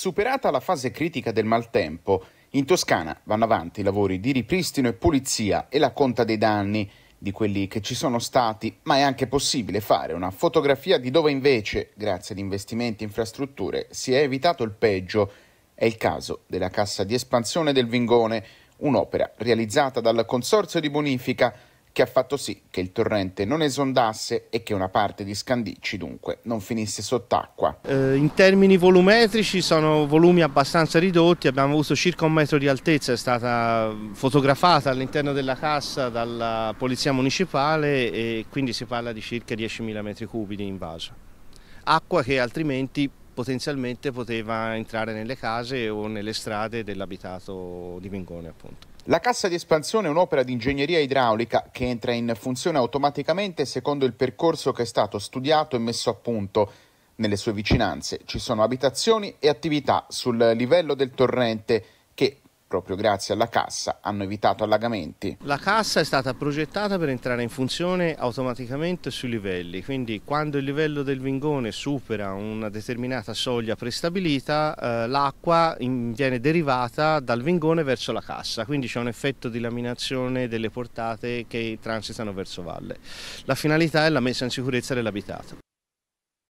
Superata la fase critica del maltempo, in Toscana vanno avanti i lavori di ripristino e pulizia e la conta dei danni di quelli che ci sono stati, ma è anche possibile fare una fotografia di dove invece, grazie ad investimenti e infrastrutture, si è evitato il peggio. È il caso della cassa di espansione del Vingone, un'opera realizzata dal Consorzio di Bonifica che ha fatto sì che il torrente non esondasse e che una parte di Scandicci dunque non finisse sott'acqua. Eh, in termini volumetrici sono volumi abbastanza ridotti, abbiamo avuto circa un metro di altezza, è stata fotografata all'interno della cassa dalla Polizia Municipale e quindi si parla di circa 10.000 metri cubi di invaso. Acqua che altrimenti potenzialmente poteva entrare nelle case o nelle strade dell'abitato di Mingone appunto. La cassa di espansione è un'opera di ingegneria idraulica che entra in funzione automaticamente secondo il percorso che è stato studiato e messo a punto. Nelle sue vicinanze ci sono abitazioni e attività sul livello del torrente che, proprio grazie alla cassa, hanno evitato allagamenti. La cassa è stata progettata per entrare in funzione automaticamente sui livelli, quindi quando il livello del vingone supera una determinata soglia prestabilita, eh, l'acqua viene derivata dal vingone verso la cassa, quindi c'è un effetto di laminazione delle portate che transitano verso valle. La finalità è la messa in sicurezza dell'abitato.